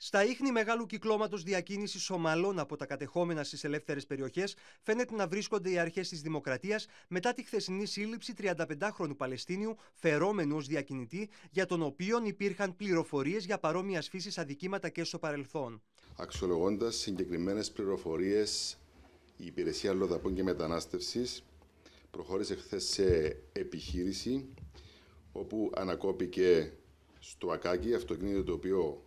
Στα ίχνη μεγάλου κυκλώματος διακίνησης ομαλών από τα κατεχόμενα στις ελεύθερες περιοχές φαίνεται να βρίσκονται οι αρχές της Δημοκρατίας μετά τη χθεσινή σύλληψη 35χρονου Παλαιστίνιου, φερόμενου ως διακινητή, για τον οποίο υπήρχαν πληροφορίες για παρόμοιας φύσης αδικήματα και στο παρελθόν. Αξιολογώντας συγκεκριμένες πληροφορίες, η Υπηρεσία Λοδαπών και Μετανάστευσης προχώρησε χθες σε επιχείρηση όπου ανακόπηκε στο Ακάκι αυτοκίνητο το οποίο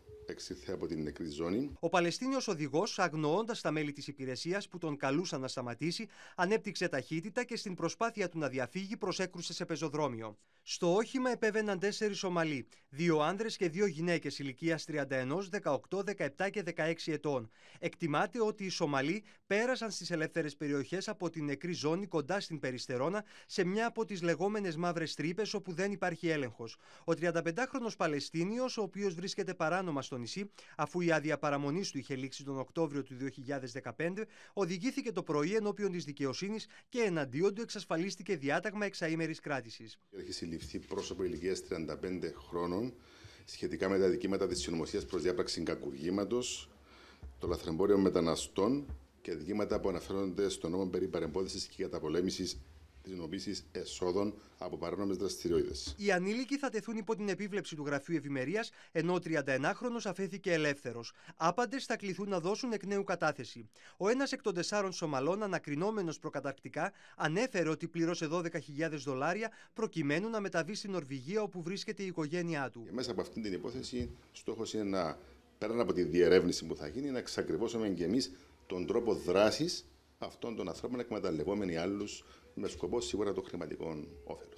από την νεκρή ζώνη. Ο Παλαιστίνιος οδηγός, αγνοώντας τα μέλη της υπηρεσίας που τον καλούσαν να σταματήσει, ανέπτυξε ταχύτητα και στην προσπάθεια του να διαφύγει προσέκρουσε σε πεζοδρόμιο. Στο όχημα επέβαιναν τέσσερις Σομαλοί, δύο άνδρες και δύο γυναίκες ηλικίας 31, 18, 17 και 16 ετών. Εκτιμάται ότι οι Σομαλοί πέρασαν στις ελεύθερες περιοχές από την νεκρή ζώνη κοντά στην Περιστερώνα σε μια από τις λεγόμενες μαύρες τρύπες όπου δεν υπάρχει έλεγχος. Ο 35χρονο Παλαιστίνιος, ο οποίος βρίσκεται παράνομα στον αφού η άδεια παραμονή του είχε λήξει τον Οκτώβριο του 2015, οδηγήθηκε το πρωί ενώπιον της δικαιοσύνης και εναντίον του εξασφαλίστηκε διάταγμα εξαήμερης κράτησης. Έχει συλληφθεί πρόσωπο ηλικίας 35 χρόνων σχετικά με τα δικήματα της συνωμοσίας προς διάπραξη κακουργήματος, το λαθρεμπόριο μεταναστών και δικήματα που αναφέρονται στο νόμο περί παρεμπόδιση και καταπολέμησης τη νομοποίηση εσόδων από παράνομες δραστηριότητες. Οι ανήλικοι θα τεθούν υπό την επίβλεψη του Γραφείου Ευημερίας, ενώ ο 31χρονο αφέθηκε ελεύθερος. Άπαντες θα κληθούν να δώσουν εκ νέου κατάθεση. Ο ένας εκ των τεσσάρων Σομαλών, ανακρινόμενος προκαταρκτικά, ανέφερε ότι πλήρωσε 12.000 δολάρια προκειμένου να μεταβεί στην Νορβηγία όπου βρίσκεται η οικογένειά του. Μέσα από αυτή την υπόθεση, στόχος είναι να πέραν από τη διερεύνηση που θα γίνει, να εξακριβώσουμε και εμείς τον τρόπο δράσης αυτών των ανθρώπων εκμεταλλευόμενοι άλλους με σκοπό σίγουρα το χρηματικό όφελος.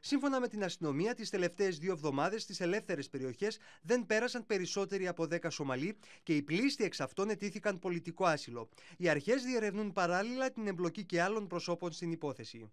Σύμφωνα με την αστυνομία, τις τελευταίες δύο εβδομάδες στις ελεύθερες περιοχές δεν πέρασαν περισσότεροι από 10 Σομαλοί και οι πλήστοι εξ αυτών ετήθηκαν πολιτικό άσυλο. Οι αρχές διερευνούν παράλληλα την εμπλοκή και άλλων προσώπων στην υπόθεση.